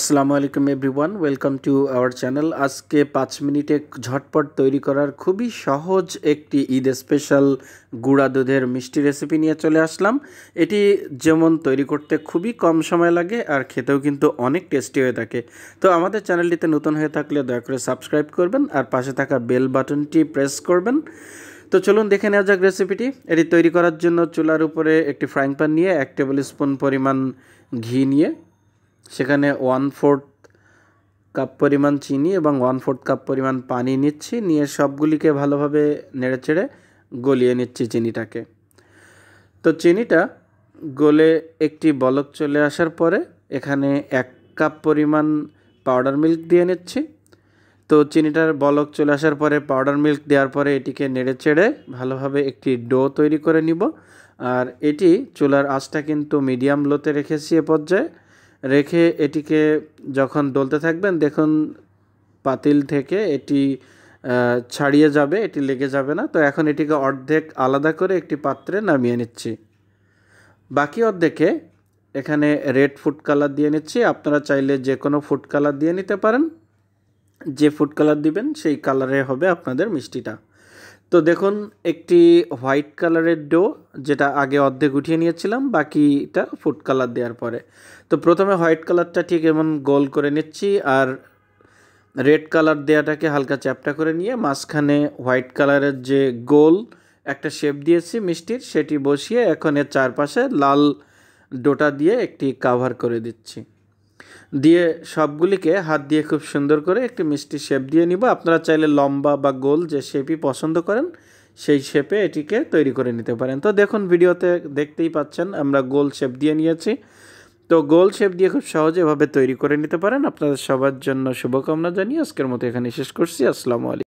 আসসালামু আলাইকুম everyone welcome to our channel আজকে পাঁচ মিনিটে ঝটপট তৈরি করার খুবই সহজ একটি ঈদ স্পেশাল গুঁড়া দুধের মিষ্টি রেসিপি নিয়ে চলে আসলাম এটি যেমন তৈরি করতে খুবই কম সময় লাগে আর খেতেও কিন্তু অনেক টেস্টি হয়ে থাকে তো আমাদের চ্যানেলটিতে নতুন হয়ে থাকলে দয়া করে সাবস্ক্রাইব করবেন আর পাশে থাকা বেল বাটনটি প্রেস করবেন তো চলুন দেখে নেওয়া যাক রেসিপিটি এটি তৈরি করার জন্য চুলার উপরে একটি ফ্রাইং প্যান নিয়ে এক টেবিল স্পুন পরিমাণ ঘি নিয়ে সেখানে ওয়ান ফোর্থ কাপ পরিমাণ চিনি এবং ওয়ান ফোর্থ কাপ পরিমাণ পানি নিচ্ছি নিয়ে সবগুলিকে ভালোভাবে নেড়েচেড়ে গলিয়ে নিচ্ছি চিনিটাকে তো চিনিটা গলে একটি বলক চলে আসার পরে এখানে এক কাপ পরিমাণ পাউডার মিল্ক দিয়ে নিচ্ছি তো চিনিটার বলক চলে আসার পরে পাউডার মিল্ক দেওয়ার পরে এটিকে নেড়ে চেড়ে ভালোভাবে একটি ডো তৈরি করে নিব আর এটি চুলার আঁচটা কিন্তু মিডিয়াম লোতে রেখেছি এ পর্যায়ে রেখে এটিকে যখন ডলতে থাকবেন দেখুন পাতিল থেকে এটি ছাড়িয়ে যাবে এটি লেগে যাবে না তো এখন এটিকে অর্ধেক আলাদা করে একটি পাত্রে নামিয়ে নিচ্ছি বাকি অর্ধেকে এখানে রেড ফুড কালার দিয়ে নিচ্ছি আপনারা চাইলে যে কোনো ফুড কালার দিয়ে নিতে পারেন যে ফুড কালার দিবেন সেই কালারে হবে আপনাদের মিষ্টিটা তো দেখুন একটি হোয়াইট কালারের ডো যেটা আগে অর্ধেক উঠিয়ে নিয়েছিলাম বাকিটা ফুড কালার দেওয়ার পরে তো প্রথমে হোয়াইট কালারটা ঠিক এমন গোল করে নিচ্ছি আর রেড কালার দেওয়াটাকে হালকা চ্যাপটা করে নিয়ে মাঝখানে হোয়াইট কালারের যে গোল একটা শেপ দিয়েছি মিষ্টির সেটি বসিয়ে এখন এর চারপাশে লাল ডোটা দিয়ে একটি কাভার করে দিচ্ছি দিয়ে সবগুলিকে হাত দিয়ে খুব সুন্দর করে একটি মিষ্টি শেপ দিয়ে নিব আপনারা চাইলে লম্বা বা গোল যে শেপই পছন্দ করেন সেই শেপে এটিকে তৈরি করে নিতে পারেন তো দেখুন ভিডিওতে দেখতেই পাচ্ছেন আমরা গোল শেপ দিয়ে নিয়েছি তো গোল শেপ দিয়ে খুব সহজেভাবে তৈরি করে নিতে পারেন আপনাদের সবার জন্য শুভকামনা জানিয়ে আজকের মতো এখানে শেষ করছি আসসালামু আলাইকুম